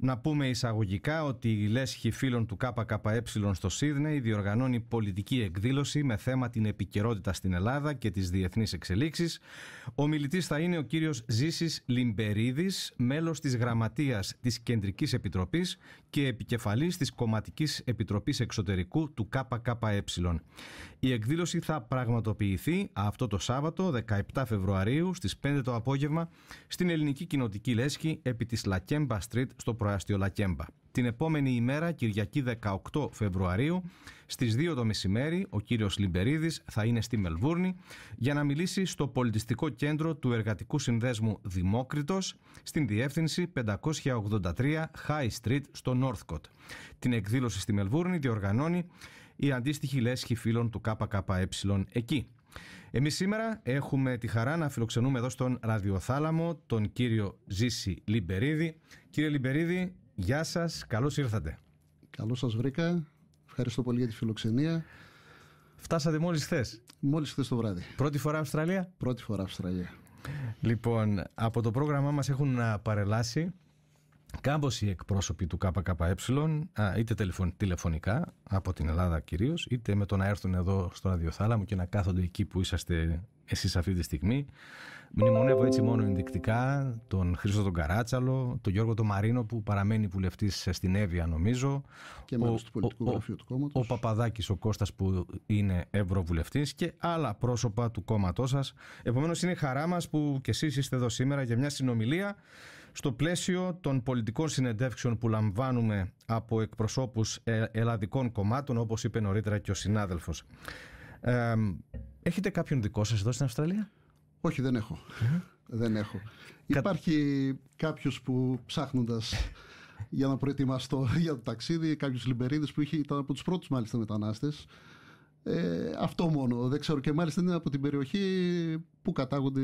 Να πούμε εισαγωγικά ότι η Λέσχη Φίλων του ΚΚΕ στο Σίδνεϊ διοργανώνει πολιτική εκδήλωση με θέμα την επικαιρότητα στην Ελλάδα και τις διεθνείς εξελίξεις. Ο μιλητής θα είναι ο κύριος Ζήσης Λιμπερίδης, μέλος της Γραμματείας της Κεντρικής Επιτροπής και επικεφαλής της Κομματικής Επιτροπής Εξωτερικού του ΚΚΕ. Η εκδήλωση θα πραγματοποιηθεί αυτό το Σάββατο 17 Φεβρουαρίου στις 5 το απόγευμα στην Ελληνική Κοινοτική Λέσχη επί της Λακέμπα Street στο προάστιο Λακέμπα. Την επόμενη ημέρα, Κυριακή 18 Φεβρουαρίου, στις 2 το μεσημέρι, ο κύριος Λιμπερίδης θα είναι στη Μελβούρνη για να μιλήσει στο πολιτιστικό κέντρο του Εργατικού Συνδέσμου Δημόκρητο στην διεύθυνση 583 High Street στο Northcote. Την εκδήλωση στη Μελβούρνη διοργανώνει η αντίστοιχη λέσχη φίλων του ΚΚΕ εκεί. Εμείς σήμερα έχουμε τη χαρά να φιλοξενούμε εδώ στον Ραδιοθάλαμο τον κύριο Ζήση Λιμπερίδη. Κύριε Λιμπερίδη, γεια σας, καλώς ήρθατε. Καλώς σας βρήκα, ευχαριστώ πολύ για τη φιλοξενία. Φτάσατε μόλις χθες. Μόλις χθες το βράδυ. Πρώτη φορά Αυστραλία. Πρώτη φορά Αυστραλία. Λοιπόν, από το πρόγραμμά μας έχουν παρελάσει οι εκπρόσωποι του ΚΚΕ, είτε τηλεφωνικά από την Ελλάδα κυρίως, είτε με το να έρθουν εδώ στο ραδιοθάλαμο και να κάθονται εκεί που είσαστε εσείς αυτή τη στιγμή. Μνημονεύω έτσι μόνο ενδεικτικά τον Χρήστο τον Καράτσαλο, τον Γιώργο τον Μαρίνο που παραμένει βουλευτής στην Εύβοια νομίζω. Και μέλο του πολιτικού γραφείου του κόμματος. Ο Παπαδάκης ο Κώστας που είναι ευρωβουλευτής και άλλα πρόσωπα του κόμματός σας. Επομένως είναι χαρά μας που κι εσείς είστε εδώ σήμερα για μια συνομιλία στο πλαίσιο των πολιτικών συνεντεύξεων που λαμβάνουμε από εκπροσώπους ε, ελλαδικών κομμάτων, όπως είπε νωρίτερα και ο συνάδελφος. Ε, έχετε κάποιον δικό σας εδώ στην Αυστραλία? Όχι, δεν έχω. Ε. δεν έχω. Υπάρχει κάποιος που ψάχνοντας για να προετοιμαστώ για το ταξίδι, κάποιος Λιμπερίδης που είχε, ήταν από τους πρώτους μάλιστα μετανάστες. αυτό μόνο. Δεν ξέρω και μάλιστα είναι από την περιοχή που κατάγονται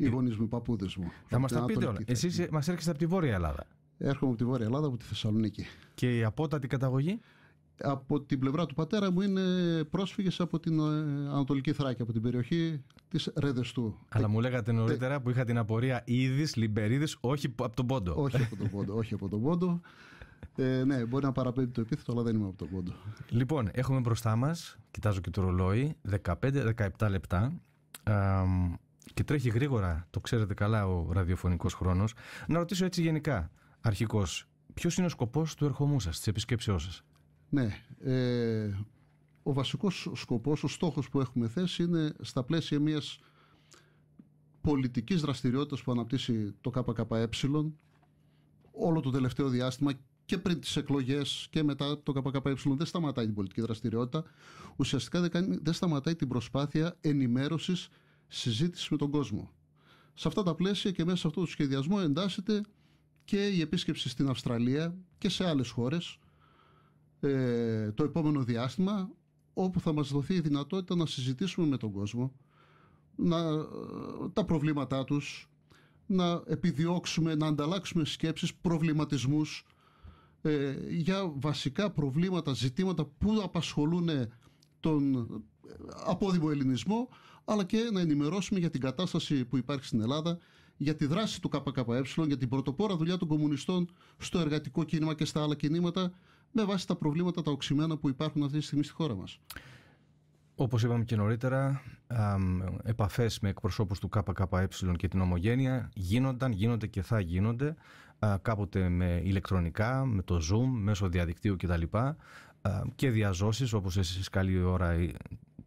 οι ε, γονείς μου, οι παππούδες μου. Θα μας τα πείτε όλα. Εσείς ε, μας έρχεστε από τη Βόρεια Ελλάδα. Έρχομαι από τη Βόρεια Ελλάδα, από τη Θεσσαλονίκη. Και η απότατη καταγωγή. Από την πλευρά του πατέρα μου είναι πρόσφυγες από την ε, Ανατολική Θράκη, από την περιοχή της Ρεδεστού. Αλλά μου λέγατε νωρίτερα που είχα την απορία είδης, λιμπερίδης, όχι από τον πόντο. Όχι από τον πόντο. όχι από τον πόντο. Ε, ναι, μπορεί να παραπέμπει το επίθετο, αλλά δεν είμαι από τον πόντο. Λοιπόν, έχουμε μπροστά μας, κοιτάζω και το ρολόι, 15-17 λεπτά και τρέχει γρήγορα, το ξέρετε καλά ο ραδιοφωνικός χρόνος. να ρωτήσω έτσι γενικά, αρχικώ, ποιος είναι ο σκοπός του ερχομού σας, της επισκέψεώς σας. Ναι, ε, ο βασικός σκοπός, ο στόχος που έχουμε θέσει είναι στα πλαίσια μιας πολιτικής δραστηριότητας που αναπτύσσει το ΚΚΕ όλο το τελευταίο διάστημα και πριν τις εκλογές και μετά το ΚΚΕ δεν σταματάει την πολιτική δραστηριότητα, ουσιαστικά δεν, σταματάει την προσπάθεια ενημέρωσης συζήτηση με τον κόσμο. Σε αυτά τα πλαίσια και μέσα σε αυτό το σχεδιασμό εντάσσεται και η επίσκεψη στην Αυστραλία και σε άλλες χώρες ε, το επόμενο διάστημα όπου θα μας δοθεί η δυνατότητα να συζητήσουμε με τον κόσμο να, ε, τα προβλήματά τους, να επιδιώξουμε, να ανταλλάξουμε σκέψεις, προβληματισμούς ε, για βασικά προβλήματα, ζητήματα που απασχολούν τον απόδημο ελληνισμό αλλά και να ενημερώσουμε για την κατάσταση που υπάρχει στην Ελλάδα, για τη δράση του ΚΚΕ, για την πρωτοπόρα δουλειά των κομμουνιστών στο εργατικό κίνημα και στα άλλα κινήματα, με βάση τα προβλήματα τα οξυμένα που υπάρχουν αυτή τη στιγμή στη χώρα μας. Όπως είπαμε και νωρίτερα, επαφές με εκπροσώπους του ΚΚΕ και την Ομογένεια γίνονταν, γίνονται και θα γίνονται κάποτε με ηλεκτρονικά, με το Zoom, μέσω διαδικτύου κτλ. Και διαζώσεις, όπως εσείς καλή ώρα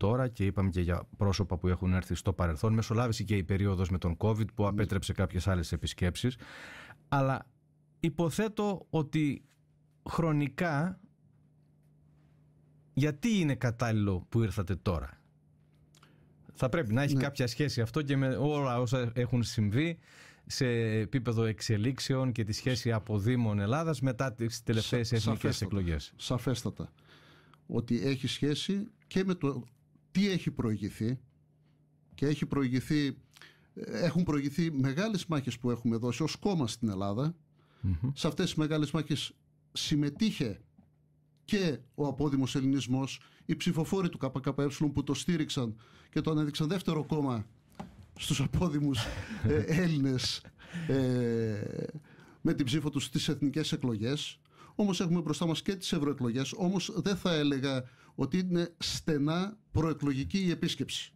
τώρα και είπαμε και για πρόσωπα που έχουν έρθει στο παρελθόν. Μεσολάβησε και η περίοδος με τον COVID που απέτρεψε κάποιες άλλες επισκέψεις. Αλλά υποθέτω ότι χρονικά γιατί είναι κατάλληλο που ήρθατε τώρα. Θα πρέπει να έχει ναι. κάποια σχέση αυτό και με όλα όσα έχουν συμβεί σε επίπεδο εξελίξεων και τη σχέση από Δήμων Ελλάδας μετά τις τελευταίες Σα, εθνικές εκλογές. Σαφέστατα. Ότι έχει σχέση και με το τι έχει προηγηθεί και έχει προηγηθεί, έχουν προηγηθεί μεγάλες μάχες που έχουμε δώσει ως κόμμα στην Ελλάδα. Σε αυτές τις μεγάλες μάχες συμμετείχε και ο απόδημος ελληνισμός, οι ψηφοφόροι του ΚΚΕ που το στήριξαν και το ανέδειξαν δεύτερο κόμμα στους απόδημους ε, Έλληνες ε, με την ψήφο τους στις εθνικές εκλογές. Όμως έχουμε μπροστά μας και τις ευρωεκλογές, όμως δεν θα έλεγα ότι είναι στενά προεκλογική η επίσκεψη.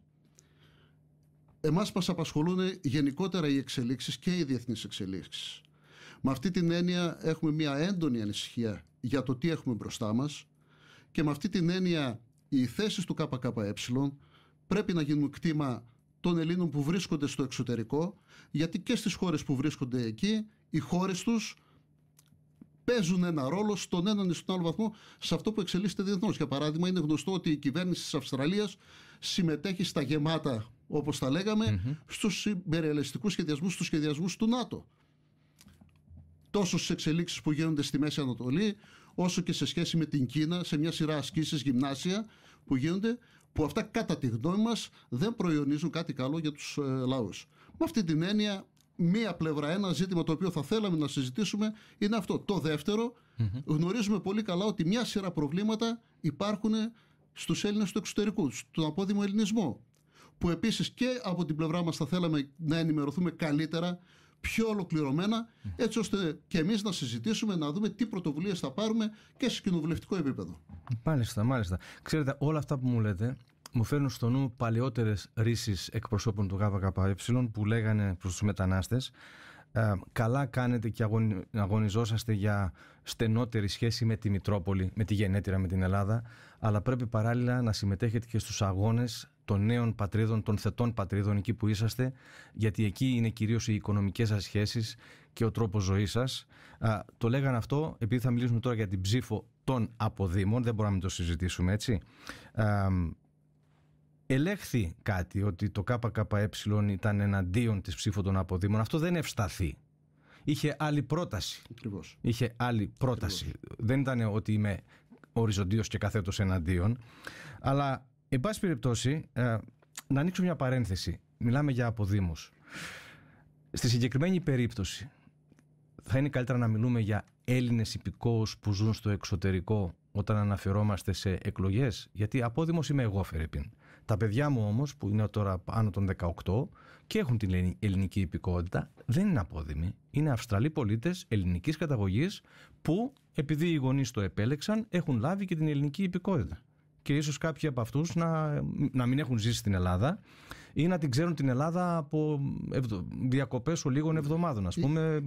Εμάς μας απασχολούν γενικότερα οι εξελίξεις και οι διεθνείς εξελίξεις. Με αυτή την έννοια έχουμε μια έντονη ανησυχία για το τι έχουμε μπροστά μας και με αυτή την έννοια οι θέσεις του ΚΚΕ πρέπει να γίνουν κτήμα των Ελλήνων που βρίσκονται στο εξωτερικό γιατί και στις χώρες που βρίσκονται εκεί οι χώρες τους παίζουν ένα ρόλο στον έναν ή στον άλλο βαθμό σε αυτό που εξελίσσεται διεθνώς. Για παράδειγμα, είναι γνωστό ότι η κυβέρνηση της Αυστραλίας συμμετέχει στα γεμάτα, όπως τα λέγαμε, mm-hmm. στου υπερελεστικού σχεδιασμούς, στους σχεδιασμούς του ΝΑΤΟ. Τόσο στις εξελίξεις που γίνονται στη Μέση Ανατολή, όσο και σε σχέση με την Κίνα, σε μια σειρά ασκήσεις, γυμνάσια που γίνονται, που αυτά κατά τη γνώμη μας δεν προϊονίζουν κάτι καλό για τους ε, λαούς. Με αυτή την έννοια, μία πλευρά, ένα ζήτημα το οποίο θα θέλαμε να συζητήσουμε είναι αυτό. Το δεύτερο, mm-hmm. γνωρίζουμε πολύ καλά ότι μια σειρά συζητησουμε ειναι αυτο το δευτερο γνωριζουμε υπάρχουν στους Έλληνες του εξωτερικού, στον απόδημο ελληνισμό, που επίσης και από την πλευρά μας θα θέλαμε να ενημερωθούμε καλύτερα, πιο ολοκληρωμένα, έτσι ώστε και εμείς να συζητήσουμε, να δούμε τι πρωτοβουλίες θα πάρουμε και σε κοινοβουλευτικό επίπεδο. Μάλιστα, μάλιστα. Ξέρετε, όλα αυτά που μου λέτε μου φέρνουν στο νου παλαιότερες ρήσεις εκπροσώπων του ΓΚΕ που λέγανε προς τους μετανάστες. Ε, καλά κάνετε και αγωνι... αγωνιζόσαστε για στενότερη σχέση με τη Μητρόπολη, με τη γενέτειρα, με την Ελλάδα, αλλά πρέπει παράλληλα να συμμετέχετε και στους αγώνες των νέων πατρίδων, των θετών πατρίδων, εκεί που είσαστε, γιατί εκεί είναι κυρίως οι οικονομικές σας σχέσεις και ο τρόπος ζωής σας. Ε, το λέγανε αυτό, επειδή θα μιλήσουμε τώρα για την ψήφο των αποδήμων, δεν μπορούμε να το συζητήσουμε έτσι. Ε, ελέγχθη κάτι ότι το ΚΚΕ ήταν εναντίον της ψήφου των αποδήμων. Αυτό δεν ευσταθεί. Είχε άλλη πρόταση. Ακριβώς. Είχε άλλη πρόταση. Δεν ήταν ότι είμαι οριζοντίος και καθέτος εναντίον. Αλλά, εν πάση περιπτώσει, ε, να ανοίξω μια παρένθεση. Μιλάμε για αποδήμους. Στη συγκεκριμένη περίπτωση, θα είναι καλύτερα να μιλούμε για Έλληνες υπηκόους που ζουν στο εξωτερικό όταν αναφερόμαστε σε εκλογές. Γιατί απόδημος είμαι εγώ, Φερρυπίν. Τα παιδιά μου όμως, που είναι τώρα πάνω των 18 και έχουν την ελληνική υπηκότητα, δεν είναι απόδημοι. Είναι Αυστραλοί πολίτες ελληνικής καταγωγής που, επειδή οι γονείς το επέλεξαν, έχουν λάβει και την ελληνική υπηκότητα. Και ίσως κάποιοι από αυτούς να, να μην έχουν ζήσει στην Ελλάδα ή να την ξέρουν την Ελλάδα από διακοπές ολίγων εβδομάδων, ας πούμε,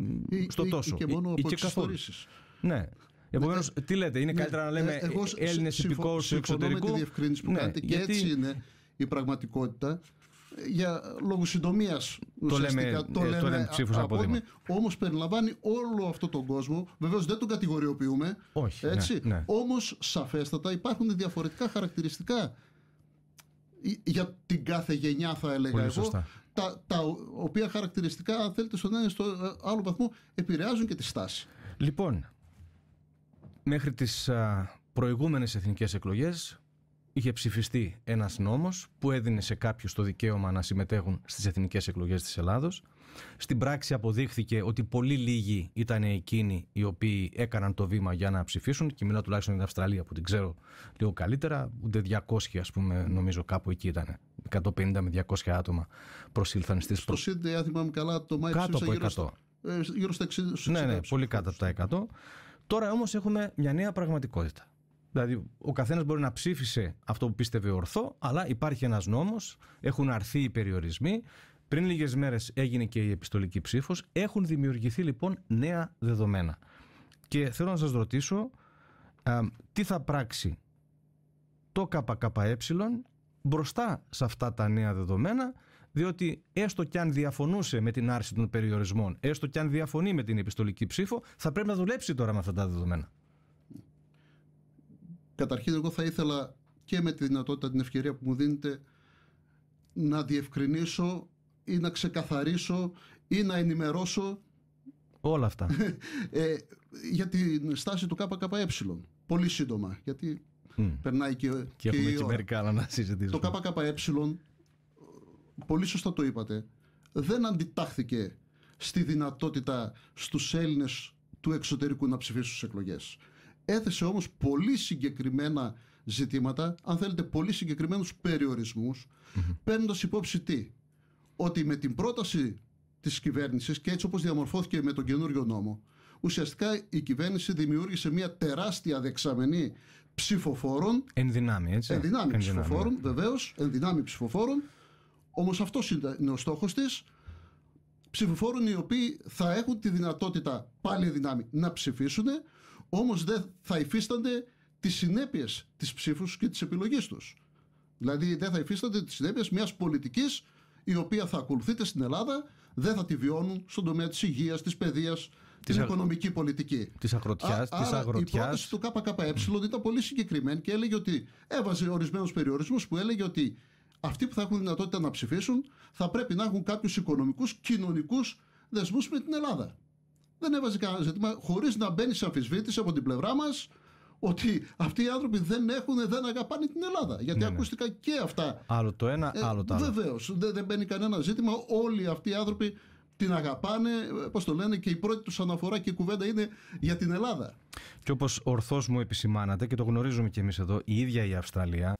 στο τόσο. Ή και μόνο από τι Ναι, Επομένως, ναι, ναι. τι λέτε, είναι ναι, καλύτερα να ε, λέμε Έλληνε υπηκόου εξωτερικού. Συμφωνώ με τη διευκρίνηση που κάνετε και έτσι είναι η πραγματικότητα για λόγους συντομίας. Το λέμε, ε, το λέμε, το λέμε Όμως περιλαμβάνει όλο αυτό τον κόσμο. Βεβαίως δεν τον κατηγοριοποιούμε. Όχι. Έτσι. Ναι, ναι. Όμως σαφέστατα υπάρχουν διαφορετικά χαρακτηριστικά για την κάθε γενιά θα έλεγα εγώ τα, τα οποία χαρακτηριστικά αν θέλετε στον ένα στο άλλο βαθμό επηρεάζουν και τη στάση. Λοιπόν, Μέχρι τις α, προηγούμενες εθνικές εκλογές είχε ψηφιστεί ένας νόμος που έδινε σε κάποιους το δικαίωμα να συμμετέχουν στις εθνικές εκλογές της Ελλάδος. Στην πράξη αποδείχθηκε ότι πολύ λίγοι ήταν εκείνοι οι οποίοι έκαναν το βήμα για να ψηφίσουν και μιλάω τουλάχιστον για την Αυστραλία που την ξέρω λίγο καλύτερα, ούτε 200 ας πούμε νομίζω κάπου εκεί ήταν. 150 με 200 άτομα προσήλθαν στις... Στο προ... καλά, το Μάιο Κάτω Γύρω στα, 60, ε, Ναι, ναι, πολύ κάτω από τα 100. Τώρα όμως έχουμε μια νέα πραγματικότητα. Δηλαδή, ο καθένας μπορεί να ψήφισε αυτό που πίστευε ορθό, αλλά υπάρχει ένας νόμος, έχουν αρθεί οι περιορισμοί. Πριν λίγες μέρες έγινε και η επιστολική ψήφος. Έχουν δημιουργηθεί λοιπόν νέα δεδομένα. Και θέλω να σας ρωτήσω τι θα πράξει το ΚΚΕ μπροστά σε αυτά τα νέα δεδομένα διότι έστω και αν διαφωνούσε με την άρση των περιορισμών, έστω και αν διαφωνεί με την επιστολική ψήφο, θα πρέπει να δουλέψει τώρα με αυτά τα δεδομένα. Καταρχήν, εγώ θα ήθελα και με τη δυνατότητα, την ευκαιρία που μου δίνετε, να διευκρινίσω ή να ξεκαθαρίσω ή να ενημερώσω όλα αυτά ε, για την στάση του ΚΚΕ. Πολύ σύντομα, γιατί περνάει και, και, και έχουμε και μερικά να συζητήσουμε. Το ΚΚΕ πολύ σωστά το είπατε, δεν αντιτάχθηκε στη δυνατότητα στους Έλληνες του εξωτερικού να ψηφίσουν στις εκλογές. Έθεσε όμως πολύ συγκεκριμένα ζητήματα, αν θέλετε πολύ συγκεκριμένους παίρνοντας υπόψη τι, ότι με την πρόταση της κυβέρνησης και έτσι όπως διαμορφώθηκε με τον καινούριο νόμο, ουσιαστικά η κυβέρνηση δημιούργησε μια τεράστια δεξαμενή ψηφοφόρων. Εν δυνάμει, έτσι. Εν δυνάμει ψηφοφόρων, βεβαίως, εν δυνάμει ψηφοφόρων, όμως αυτός είναι ο στόχος της, ψηφοφόρων οι οποίοι θα έχουν τη δυνατότητα πάλι δυνάμει να ψηφίσουν, όμως δεν θα υφίστανται τις συνέπειες της ψήφους και της επιλογής τους. Δηλαδή δεν θα υφίστανται τις συνέπειες μιας πολιτικής η οποία θα ακολουθείται στην Ελλάδα, δεν θα τη βιώνουν στον τομέα της υγείας, της παιδείας, της την πολιτικής. οικονομική πολιτική. της αγροτιάς, τη. η πρόταση του ΚΚΕ ήταν πολύ συγκεκριμένη και έλεγε ότι έβαζε ορισμένους περιορισμούς που έλεγε ότι αυτοί που θα έχουν δυνατότητα να ψηφίσουν θα πρέπει να έχουν κάποιους οικονομικούς, κοινωνικούς δεσμούς με την Ελλάδα. Δεν έβαζε κανένα ζήτημα, χωρίς να μπαίνει σε αμφισβήτηση από την πλευρά μας ότι αυτοί οι άνθρωποι δεν έχουν, δεν αγαπάνε την Ελλάδα. Γιατί ναι, ναι. ακούστηκα και αυτά. Άλλο το ένα, ε, άλλο το άλλο. Βεβαίως. Δεν, δεν μπαίνει κανένα ζήτημα. Όλοι αυτοί οι άνθρωποι την αγαπάνε, πώς το λένε, και η πρώτη τους αναφορά και η κουβέντα είναι για την Ελλάδα. Και όπως ορθώς μου επισημάνατε και το γνωρίζουμε κι εμείς εδώ, η ίδια η Αυστραλία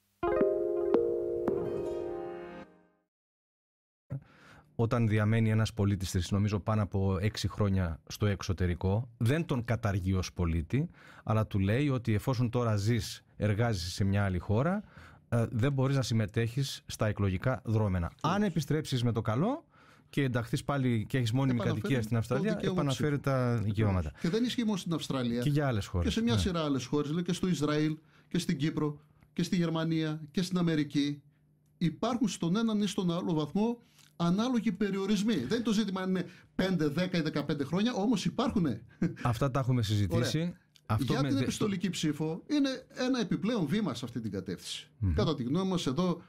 όταν διαμένει ένας πολίτης της, νομίζω πάνω από έξι χρόνια στο εξωτερικό, δεν τον καταργεί ως πολίτη, αλλά του λέει ότι εφόσον τώρα ζεις, εργάζεσαι σε μια άλλη χώρα, ε, δεν μπορείς να συμμετέχεις στα εκλογικά δρόμενα. Αν επιστρέψεις με το καλό, και ενταχθείς πάλι και έχεις μόνιμη κατοικία στην Αυστραλία, επαναφέρει τα δικαιώματα. Και δεν ισχύει μόνο στην Αυστραλία. Και για άλλες χώρες. Και σε μια ναι. σειρά άλλες χώρες, και στο Ισραήλ και στην Κύπρο και στη Γερμανία και στην Αμερική. Υπάρχουν στον έναν ή στον άλλο βαθμό ανάλογοι περιορισμοί. Δεν είναι το ζήτημα αν είναι 5, 10 ή 15 χρόνια, όμως υπάρχουν. Αυτά τα έχουμε συζητήσει. Αυτό Για με... την επιστολική ψήφο είναι ένα επιπλέον βήμα σε αυτή την κατεύθυνση. Mm-hmm. Κατά τη γνώμη μας εδώ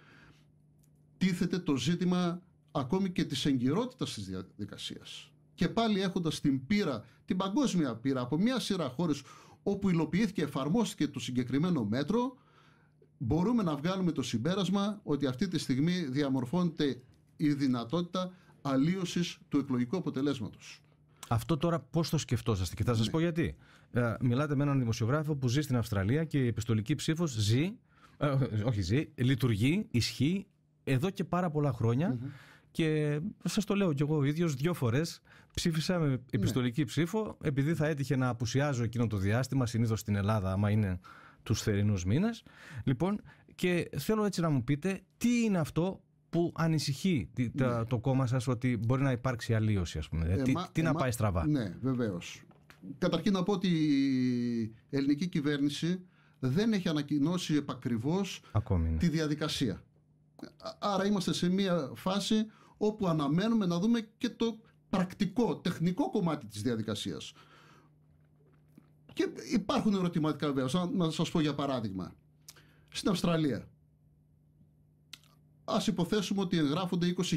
τίθεται το ζήτημα ακόμη και της εγκυρότητας της διαδικασίας. Και πάλι έχοντας την πύρα, την παγκόσμια πύρα από μια σειρά χώρες όπου υλοποιήθηκε, εφαρμόστηκε το συγκεκριμένο μέτρο, μπορούμε να βγάλουμε το συμπέρασμα ότι αυτή τη στιγμή διαμορφώνεται η δυνατότητα αλλίωσης του εκλογικού αποτελέσματος. Αυτό τώρα πώς το σκεφτόσαστε και θα σας ναι. πω γιατί. Ε, μιλάτε με έναν δημοσιογράφο που ζει στην Αυστραλία και η επιστολική ψήφος ζει, ε, όχι ζει, λειτουργεί, ισχύει εδώ και πάρα πολλά Και σας το λέω κι εγώ ο ίδιος, δύο φορές ψήφισα με ναι. επιστολική ψήφο, επειδή θα έτυχε να απουσιάζω εκείνο το διάστημα, συνήθως στην Ελλάδα, άμα είναι τους θερινούς μήνες. Λοιπόν, και θέλω έτσι να μου πείτε, τι είναι αυτό που ανησυχεί ναι. το κόμμα σας ότι μπορεί να υπάρξει αλλίωση, ας πούμε. Ε, ε, τι, τι να ε, πάει στραβά. Ναι, βεβαίως. Καταρχήν να πω ότι η ελληνική κυβέρνηση δεν έχει ανακοινώσει επακριβώς ναι. τη διαδικασία. Άρα είμαστε σε μια φάση όπου αναμένουμε να δούμε και το πρακτικό, τεχνικό κομμάτι της διαδικασίας. Και υπάρχουν ερωτηματικά βέβαια. Να σας πω για παράδειγμα. Στην Αυστραλία Ας υποθέσουμε ότι εγγράφονται 20.000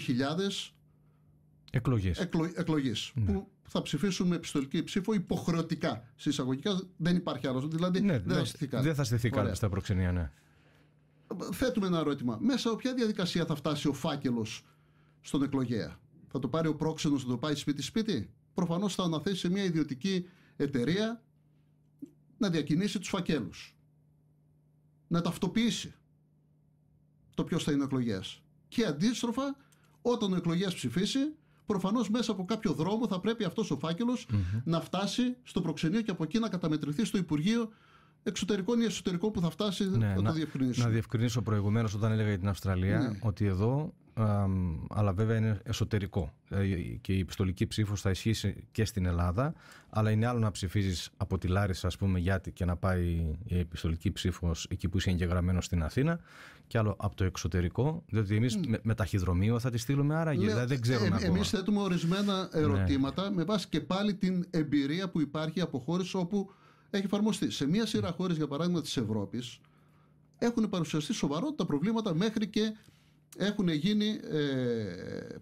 εκλογές, εκλογές ναι. που θα ψηφίσουν με επιστολική ψήφο υποχρεωτικά συσσαγωγικά, δεν υπάρχει άλλος. δηλαδή ναι, δεν, θα στηθεί δεν θα στηθεί στα προξενία, ναι. Θέτουμε ένα ερώτημα. Μέσα από ποια διαδικασία θα φτάσει ο φάκελος στον εκλογέα. Θα το πάρει ο πρόξενος, να το πάει σπίτι-σπίτι. Προφανώς θα αναθέσει σε μια ιδιωτική εταιρεία να διακινήσει τους φακέλους. Να ταυτοποιήσει το ποιος θα είναι εκλογές. Και αντίστροφα, όταν ο εκλογές ψηφίσει, προφανώς μέσα από κάποιο δρόμο θα πρέπει αυτός ο φακελο να φτάσει στο προξενείο και από εκεί να καταμετρηθεί στο Υπουργείο εξωτερικών ή εσωτερικών που θα φτάσει ναι, να, το διευκρινίσω. Να διευκρινίσω προηγουμένως όταν έλεγα για την Αυστραλία ναι. ότι εδώ. αλλά βέβαια είναι εσωτερικό ε, και η επιστολική ψήφος θα ισχύσει και στην Ελλάδα αλλά είναι άλλο να ψηφίζεις από τη Λάρισα ας πούμε γιατί και να πάει η επιστολική ψήφος εκεί που είσαι εγγεγραμμένος στην Αθήνα και άλλο από το εξωτερικό, διότι εμείς mm. με, με, ταχυδρομείο θα τη στείλουμε άραγε. Ναι, δηλαδή δεν ξέρουμε ε, Εμεί θέτουμε ορισμένα ναι. ερωτήματα με βάση και πάλι την εμπειρία που υπάρχει από χώρες όπου έχει εφαρμοστεί. Σε μία σειρά mm. χώρες, για παράδειγμα της Ευρώπης, έχουν παρουσιαστεί σοβαρότητα προβλήματα μέχρι και έχουν γίνει ε,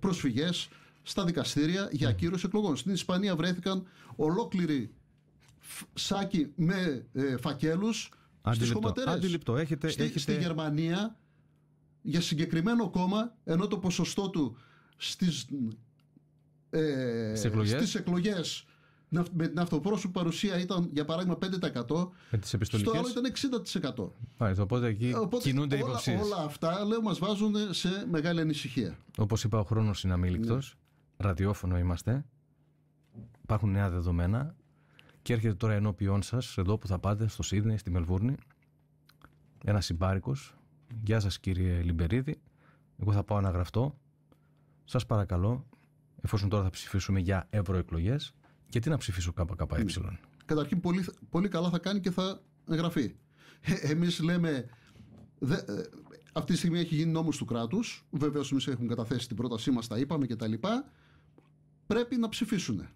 προσφυγές στα δικαστήρια για mm. ακύρωση εκλογών. Στην Ισπανία βρέθηκαν ολόκληροι σάκι με ε, φακέλους Αντιληπτό. Στις χωματερές. Έχετε, στη, έχετε... στη Γερμανία για συγκεκριμένο κόμμα ενώ το ποσοστό του στις, ε, στις εκλογές, στις με την αυτοπρόσωπη παρουσία ήταν για παράδειγμα 5%. τις Στο άλλο ήταν 60%. Μάλιστα, οπότε εκεί οπότε κινούνται όλα, υποψίες. Όλα αυτά λέω μας βάζουν σε μεγάλη ανησυχία. Όπως είπα ο χρόνος είναι αμήλικτος. Ναι. Ραδιόφωνο είμαστε. Υπάρχουν νέα δεδομένα. Και έρχεται τώρα ενώπιον σας, εδώ που θα πάτε, στο Σίδνεϊ, στη Μελβούρνη, ένας συμπάρικος. Γεια σας, κύριε Λιμπερίδη. Εγώ θα πάω να γραφτώ. Σας παρακαλώ, εφόσον τώρα θα ψηφίσουμε για ευρωεκλογές, γιατί να ψηφίσω ΚΚΕ. Καταρχήν, πολύ, πολύ καλά θα κάνει και θα εγγραφεί. Ε, εμείς λέμε. Ε, αυτή τη στιγμή έχει γίνει νόμος του κράτους, βεβαίως εμείς έχουμε καταθέσει την πρότασή μας τα είπαμε και πρέπει να ψηφίσουν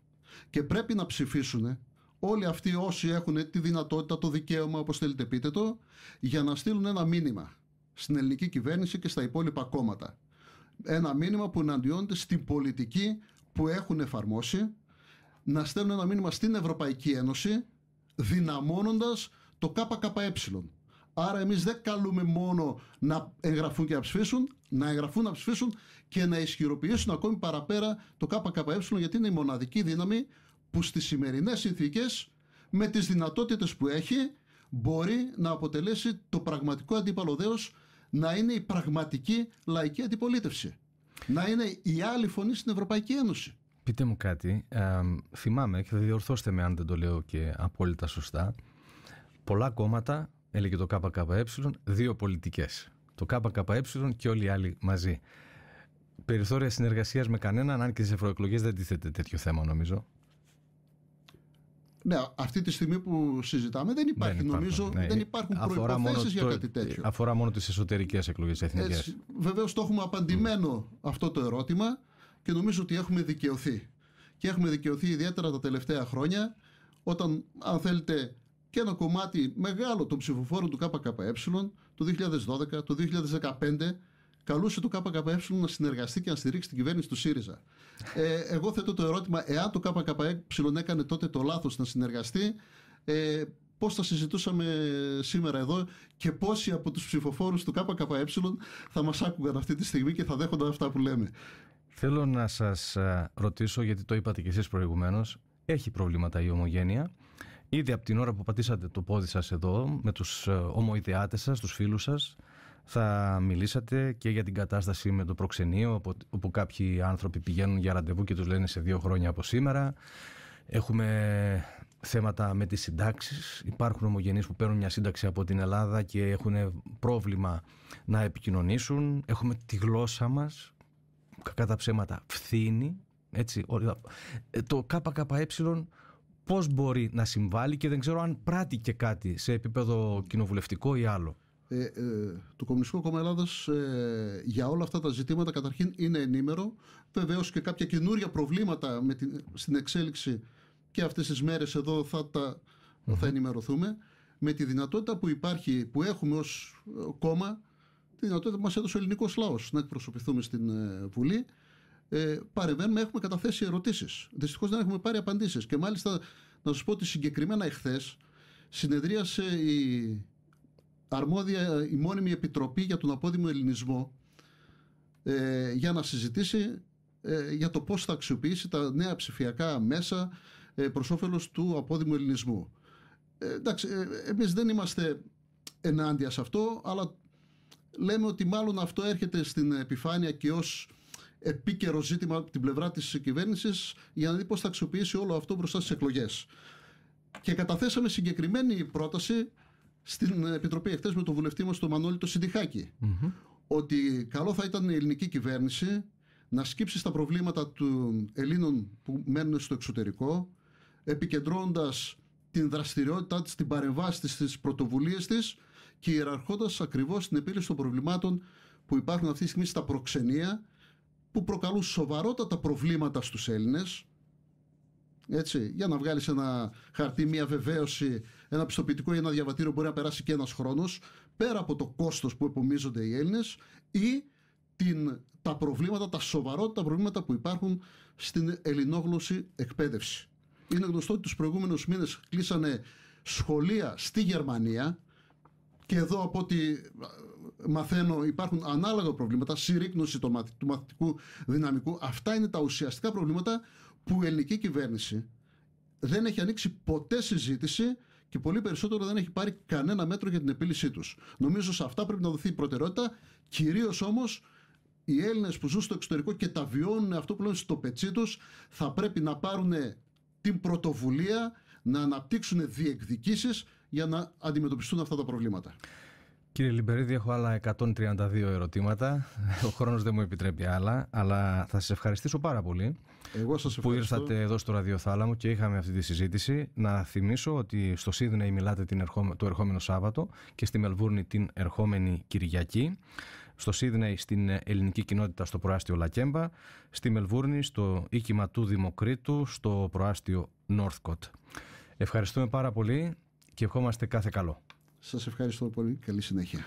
και πρέπει να ψηφίσουν όλοι αυτοί όσοι έχουν τη δυνατότητα, το δικαίωμα, όπως θέλετε πείτε το, για να στείλουν ένα μήνυμα στην ελληνική κυβέρνηση και στα υπόλοιπα κόμματα. Ένα μήνυμα που εναντιώνεται στην πολιτική που έχουν εφαρμόσει, να στέλνουν ένα μήνυμα στην Ευρωπαϊκή Ένωση, δυναμώνοντας το ΚΚΕ. Άρα εμείς δεν καλούμε μόνο να εγγραφούν και να ψηφίσουν, να εγγραφούν, να ψηφίσουν και να ισχυροποιήσουν ακόμη παραπέρα το ΚΚΕ γιατί είναι η μοναδική δύναμη που στις σημερινές συνθήκες με τις δυνατότητες που έχει μπορεί να αποτελέσει το πραγματικό αντίπαλο να είναι η πραγματική λαϊκή αντιπολίτευση. Να είναι η άλλη φωνή στην Ευρωπαϊκή Ένωση. Πείτε μου κάτι, ε, θυμάμαι και θα διορθώστε με αν δεν το λέω και απόλυτα σωστά. Πολλά κόμματα, έλεγε το ΚΚΕ, δύο πολιτικές. Το ΚΚΕ και όλοι οι άλλοι μαζί. Περιθώρια συνεργασίας με κανέναν, αν και στις ευρωεκλογές δεν τίθεται τέτοιο θέμα, νομίζω. Ναι, αυτή τη στιγμή που συζητάμε δεν υπάρχει, νομίζω, ναι. δεν υπάρχουν προποθέσει για κάτι τέτοιο. Αφορά μόνο τις εσωτερικές εκλογές, εθνικέ. Βεβαίως το έχουμε απαντημένο αυτό το ερώτημα και νομίζω ότι έχουμε δικαιωθεί. Και έχουμε δικαιωθεί ιδιαίτερα τα τελευταία χρόνια όταν, αν θέλετε, και ένα κομμάτι μεγάλο των ψηφοφόρων του ΚΚΕ το 2012, το 2015 καλούσε το ΚΚΕ να συνεργαστεί και να στηρίξει την κυβέρνηση του ΣΥΡΙΖΑ. Ε, εγώ θέτω το ερώτημα, εάν το ΚΚΕ έκανε τότε το λάθος να συνεργαστεί, ε, πώς θα συζητούσαμε σήμερα εδώ και πόσοι από τους ψηφοφόρους του ΚΚΕ θα μας άκουγαν αυτή τη στιγμή και θα δέχονταν αυτά που λέμε. Θέλω να σας ε, ρωτήσω, γιατί το είπατε κι εσείς προηγουμένως, έχει προβλήματα η ομογένεια. Ήδη από την ώρα που πατήσατε το πόδι σας εδώ, με τους ε, ομοειδεάτες σας, τους φίλους σας, θα μιλήσατε και για την κατάσταση με το προξενείο, όπου κάποιοι άνθρωποι πηγαίνουν για ραντεβού και τους λένε σε δύο χρόνια από σήμερα. Έχουμε θέματα με τις συντάξεις. Υπάρχουν ομογενείς που παίρνουν μια σύνταξη από την Ελλάδα και έχουν πρόβλημα να επικοινωνήσουν. Έχουμε τη γλώσσα μας, κατά ψέματα, φθήνη. Έτσι, ε, το ΚΚΕ πώς μπορεί να συμβάλλει και δεν ξέρω αν πράττει και κάτι σε επίπεδο κοινοβουλευτικό ή άλλο ε, ε, το Κομμουνιστικό Κόμμα Ελλάδας ε, για όλα αυτά τα ζητήματα καταρχήν είναι ενήμερο. Βεβαίως και κάποια καινούρια προβλήματα με την, στην εξέλιξη και αυτές τις μέρες εδώ θα, τα, θα ενημερωθούμε. Με τη δυνατότητα που υπάρχει, που έχουμε ως ε, κόμμα, τη δυνατότητα που μας έδωσε ο ελληνικός λάο να εκπροσωπηθούμε στην ε, Βουλή, ε, παρεμβαίνουμε, έχουμε καταθέσει ερωτήσεις. Δυστυχώς δεν έχουμε πάρει απαντήσεις. Και μάλιστα να σας πω ότι συγκεκριμένα εχθές συνεδρίασε η αρμόδια η μόνιμη επιτροπή για τον απόδημο ελληνισμό ε, για να συζητήσει ε, για το πώς θα αξιοποιήσει τα νέα ψηφιακά μέσα ε, προς του απόδημου ελληνισμού. Ε, εντάξει, εμείς δεν είμαστε ενάντια σε αυτό, αλλά λέμε ότι μάλλον αυτό έρχεται στην επιφάνεια και ως επίκαιρο ζήτημα από την πλευρά της κυβέρνησης για να δει πώς θα αξιοποιήσει όλο αυτό μπροστά στις εκλογές. Και καταθέσαμε συγκεκριμένη πρόταση στην Επιτροπή εχθές με τον βουλευτή μας τον Μανώλη το συντιχακη ότι καλό θα ήταν η ελληνική κυβέρνηση να σκύψει στα προβλήματα των Ελλήνων που μένουν στο εξωτερικό επικεντρώνοντας την δραστηριότητά της, την παρεμβάση της, τις πρωτοβουλίες της και ιεραρχώντας ακριβώς την επίλυση των προβλημάτων που υπάρχουν αυτή τη στιγμή στα προξενία που προκαλούν σοβαρότατα προβλήματα στους Έλληνες έτσι, για να βγάλεις ένα χαρτί, μια βεβαίωση ένα πιστοποιητικό ή ένα διαβατήριο μπορεί να περάσει και ένας χρόνος, πέρα από το κόστος που επομίζονται οι Έλληνες ή την, τα προβλήματα, τα σοβαρότητα προβλήματα που υπάρχουν στην ελληνόγλωση εκπαίδευση. Είναι γνωστό ότι τους προηγούμενους μήνες κλείσανε σχολεία στη Γερμανία, και εδώ από ό,τι ε, μαθαίνω υπάρχουν ανάλογα προβλήματα, συρρήκνωση του μαθητικού δυναμικού. Αυτά είναι τα ουσιαστικά προβλήματα που η ελληνική κυβέρνηση δεν έχει ανοίξει ποτέ συζήτηση και πολύ περισσότερο δεν έχει πάρει κανένα μέτρο για την επίλυσή τους. Νομίζω σε αυτά πρέπει να δοθεί η προτεραιότητα, κυρίως όμως οι Έλληνες που ζουν στο εξωτερικό και τα βιώνουν αυτό που λένε στο πετσί τους, θα πρέπει να πάρουν την πρωτοβουλία να αναπτύξουν διεκδικήσεις για να αντιμετωπιστούν αυτά τα προβλήματα. Κύριε Λιμπερίδη, έχω άλλα 132 ερωτήματα. Ο χρόνος δεν μου επιτρέπει άλλα, αλλά θα σας ευχαριστήσω πάρα πολύ Εγώ σας που ήρθατε εδώ στο Ραδιοθάλαμο και είχαμε αυτή τη συζήτηση. Να θυμίσω ότι στο Σίδνεϊ μιλάτε την το ερχόμενο Σάββατο και στη Μελβούρνη την ερχόμενη Κυριακή. Στο Σίδνεϊ στην ελληνική κοινότητα στο προάστιο Λακέμπα, στη Μελβούρνη στο οίκημα του Δημοκρίτου στο προάστιο Νόρθκοτ. Ευχαριστούμε πάρα πολύ και ευχόμαστε κάθε καλό. Σας ευχαριστώ πολύ. Καλή συνέχεια.